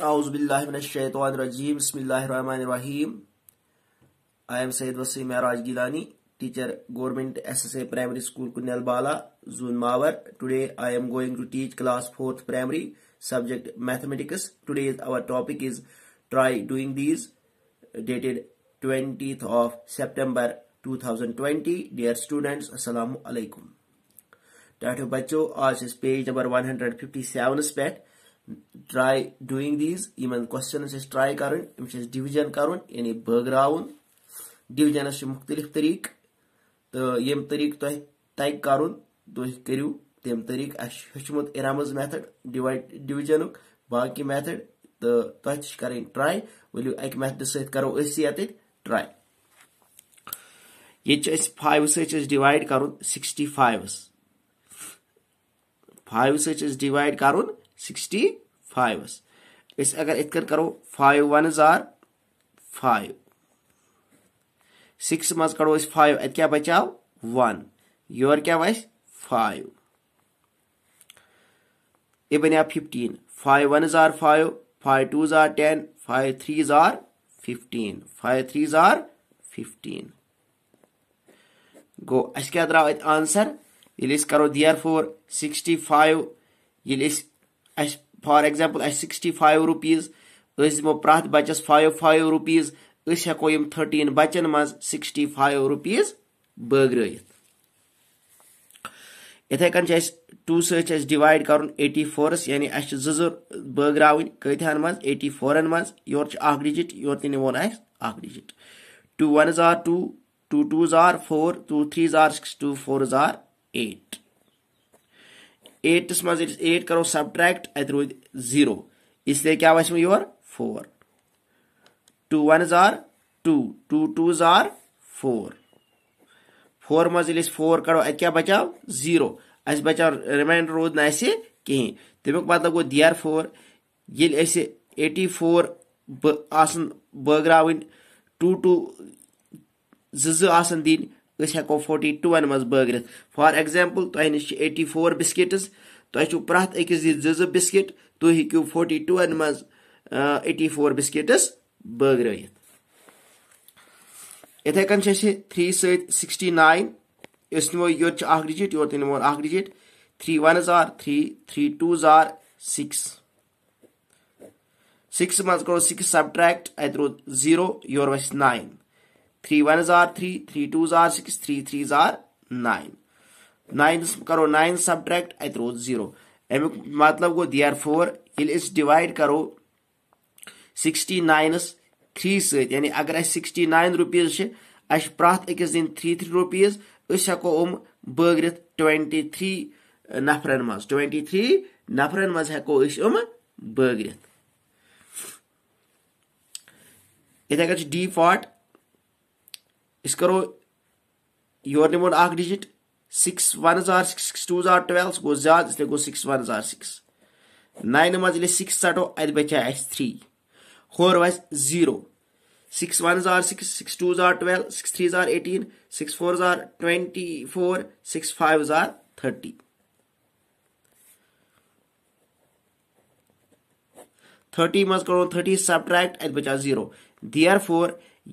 बसमीम I am Syed Waseem Mehraj Gilani teacher government S S A primary school बाला जून मावर today I am going to teach class fourth primary subject mathematics today our topic is try doing these dated 20th of september 2020 dear students assalamu alaikum टाटो बच्चों आज इस page number 157 पे try doing these یِمن کوسچنن چھِ أسۍ try کَرٕنۍ یِم چھِ أسۍ ڈِوِجن کَرُن یعنی بٲگراوُن ڈِوِجنس چھِ مُختٔلِف طٔریٖقہٕ تہٕ ییٚمہِ طٔریٖقہٕ تۄہہِ طے کَرُن تُہۍ کٔرِو تَمہِ طٔریٖقہٕ اَسہِ چھُ ہیٚوچھمُت اِرامٕز میتھڈ ڈِوایڈ ڈِوِجنُک باقٕے میتھڈ تہٕ تۄہہِ تہِ چھِ کَرٕنۍ ٹراے ؤلِو اَکہِ میتھڈٕ سۭتۍ کَرو أسۍ ییٚتہِ ٹراے ییٚتہِ چھِ أسۍ فایِو سۭتۍ چھِ أسۍ ڈِوایڈ کَرُن سِکسٹی فایوَس فایِو سۭتۍ چھِ أسۍ ڈِوایڈ کَرُن सिक्सटी फाइवस इस अगर इत करो फाइव वन जार फाइव सिक्स मज कड़ो फाइव अत क्या बचाव वन योर क्या बस फाइव यह बनिया फिफ्टीन फाइव वन जार फाइव फाइव टू जार टेन फाइव थ्री जार फिफ्टीन फाइव थ्री जार फिफ्टीन गो अस क्या द्राव आंसर ये करो दियर फोर सिक्सटी फाइव ये अस फار ایٚگزامپٕل اَسہِ سِکسٹی فایِو رُپیٖز أسۍ دِمو پرٛٮ۪تھ بَچَس فایِو فایِو رُپیٖز أسۍ ہٮ۪کو یِم تھٔٹیٖن بَچَن منٛز سِکسٹی فایِو رُپیٖز بٲگرٲیِتھ یِتھَے کٔنۍ چھِ اَسہِ ٹوٗ سۭتۍ چھِ اَسہِ ڈِوایڈ کَرُن ایٹی فورَس یعنی اَسہِ چھِ زٕ زٕ بٲگراوٕنۍ کۭتہَن منٛز ایٹی فورَن منٛز یورٕ چھِ اَکھ ڈِجِٹ یورٕ تہِ نِمون اَسہِ اَکھ digit two ones are two two twos are four two threes are six two fours are eight eights मज एट करो सब्ट्रैक्ट अत रूद जीरो इसलिए क्या वो यो four two one are two two two are four four मजे four करो क्या बचाओ जीरो अस बचाओ रिमाइंडर रूद ना कहें तमुक मतलब गो दियर फोर ये एटी फोर बगरावन टू टू जन दिन अस हेको फोर्टी टूवन मज बगरत फॉर एग्जाम्पल तुह नश एटी फोर बिस्किटस तुह प्रथ अकिस दि जि जि बिस्किट तुम हूँ फोर्टी टूवन मज एटी फोर बिस्किटस बगरत इथे थ्री सिक्सटी नाइन अस नमो योर डिजिट योर नमो digit three one are three three two are six six मज करो सिक्स सबट्रैक्ट अत रो जीरो योर वस nine three one are three three two are six three three are nine nine करो नाइन सब्ट्रैक्ट अत रोज जीरो अमुक मतलब गो दियर फोर ये डिवाइड करो सिक्सटी नाइनस थ्री यानी अगर अस सिक्सटी नाइन रुपीज अस प्रथ दिन थ्री थ्री रुपीज अस हको हम बगरित ट्वेंटी थ्री नफर मज ट्वेंटी थ्री नफर मज हको उम बगरित इथे डी फॉट أسۍ کَرو یورٕ نِمون اکھ ڈِجِٹ سِکِس وَن زار سِکِس سِکِس ٹوٗ زار ٹُویل سُہ گوٚو زیادٕ اس لیے گوٚو سِکِس وَن زار سِکِس ناینہِ منٛز ییٚلہِ أسۍ سِکِس ژَٹو اَتہِ بَچے اَسہِ تھرٛی ہورٕ وَسہِ زیٖرو سِکِس وَن زار سِکِس سِکِس ٹوٗ زار ٹُویل سِکِس تھرٛی زار ایٹیٖن سِکِس فور زار ٹُوَنٹی فور سِکِس فایِو زار تھٔٹی تھٔٹی منٛز کَرون تھٔٹی سَبٹریکٹ اَتہِ بَچیو زیٖرو دِیر فور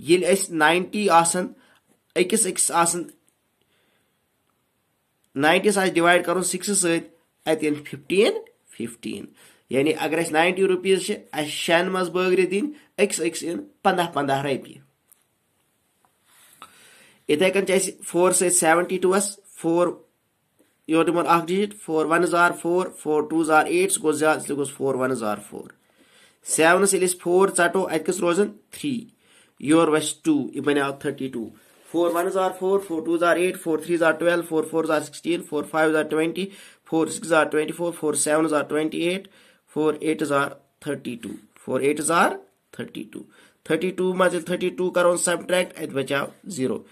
ییٚلہِ أسۍ ناینٹی آسان अकिस अकिस आसन नाइन्टी से डिवाइड करो सिक्स सत अत फिफ्टीन फिफ्टीन यानि अगर अस नाइटी रुपीज शन मज बगरि दिन अकिस अकिस इन पंद्रह पंद्रह रपि इथे कन फोर सेवनटी टूस फोर यो दिमन अख डिजिट फोर वन जार फोर फोर टू जार एट सह गो ज्यादा सह गो फोर वन जार फोर सेवनस ये फोर ो अत रोजन थ्री योर वस टू यह बनो थर्टी टू फोर वन जार फोर फोर टू जार एट फोर थ्री जार ट्वेल्व फोर फोर जार सिक्सटीन फोर फाइव जार ट्वेंटी फोर सिक्स जार ट्वेंटी फोर फोर सेवन जार ट्वेंटी एट फोर एट जार थर्टी टू फोर एट जार thirty two thirty two मज thirty two करो सब्ट्रैक्ट अत बचा जीरो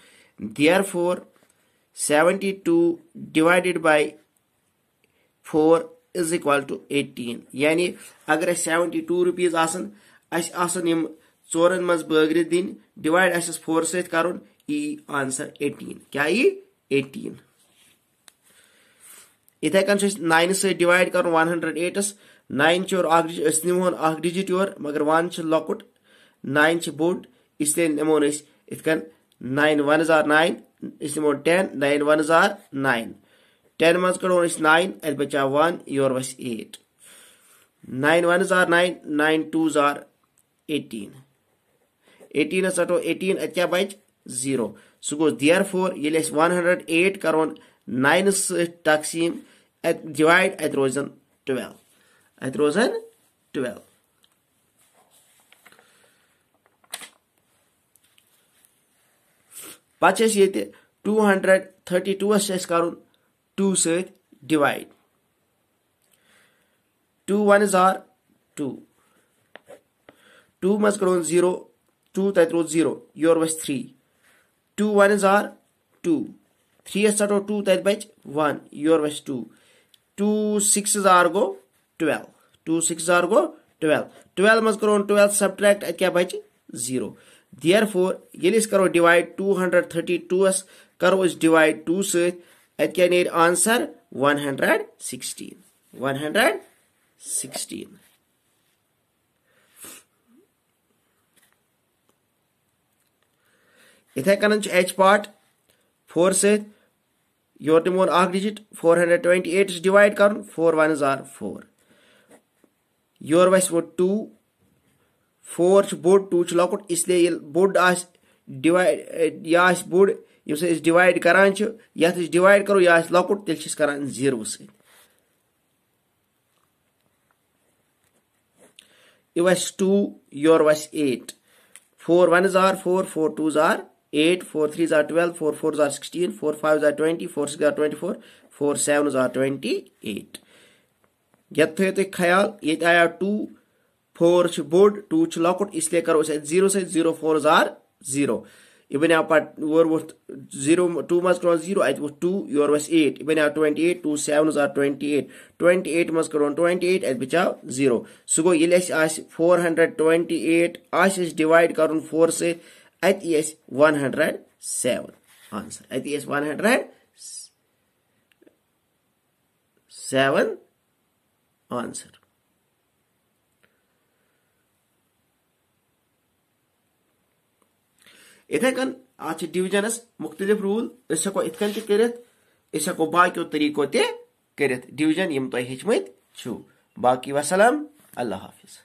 देयर four seventy two divided by four is equal to eighteen यानी अगर अस सेवेंटी टू रुपीज आसन अस आसन यम चोरन मज बٲگرِ दिन डिवाइड अस फोर सत ई आंसर एटीन क्या ये एटीन इथे कन नाइन से डिवाइड कर वन हंड्रेड एटस नाइन योर निमोन अख डिजिट योर मगर वन लकुट नाइन बोड़ इसलिए नमोन इत कन नाइन वन जार नाइन नमो टेन नाइन वन जार नाइन टेन मज कड़ो नाइन अत बचा वन योर वस एट नाइन वन जार नाइन नाइन टू जार एटीन एटीन सटो एटीन अच्छा क्या زیٖرو سُہ گوٚو دیر فور ییٚلہِ أسۍ وَن ہنٛڈرنٛڈ ایٹ کَرون ناینہٕ سۭتۍ تقسیٖم اَتہِ ڈِوایڈ اَتہِ روزن ٹُوٮ۪ل اَتہِ روزن ٹُوٮ۪ل پَتہٕ چھِ أسۍ ییٚتہِ ٹوٗ ہنٛڈرنٛڈ تھٔٹی ٹوٗوَس چھُ اَسہِ کَرُن ٹوٗ سۭتۍ divide two one is are two two منٛز کَرون زیٖرو ٹوٗ تَتہِ روز زیٖرو یورٕ وَسہِ three two ones are two. Three is out of two that by one. Your by two. Two sixes are go twelve. Two sixes are go twelve. Twelve must go on twelve subtract at क्या बचे zero. Therefore ये इस करो divide two hundred thirty two अस करो इस divide two से at क्या नेर answer one hundred sixteen. One hundred sixteen. इथे कन एच पार्ट फोर सोर योर तम अख digit four hundred twenty eight divide कर फोर वन जार फोर योर वो टू फोर बोड टू लकुट इसलिए ये बोड डिवाइड यह बोड यम डिवाइड करान ये डिवाइड करो यह लकुट तेल करान जीरो सत यह वस टू योर वस फोर वन जार फोर फोर टू जार 8, 4 3s are 12, 4 4s are 16, 4 5s are 20, 4 four are 24, 4 7s are 28. यथ ख्याल ये आया टू फोर बोड टू लकट इसलिए करो जीरो सत जीरो फोर जार जीरो यह बन पर वो जीरो टू मज करो जीरो अत वो टू योर वस एट यह बन ट्वेंटी एट टू सेवन जार ट्वेंटी एट ट्वेंटी एट मज करो ट्वेंटी एट अत बचा जीरो सह गो ये four hundred twenty eight divide कर फोर से It is 107. Answer. It is 107. Answer. इथे कन आज डिविजनस मुख्तलिफ रूल इस हको इथ कन ते करित इस हको तरीको ते करित डिविजन यम तो हिचमत छु बाकी वसलम अल्लाह हाफिज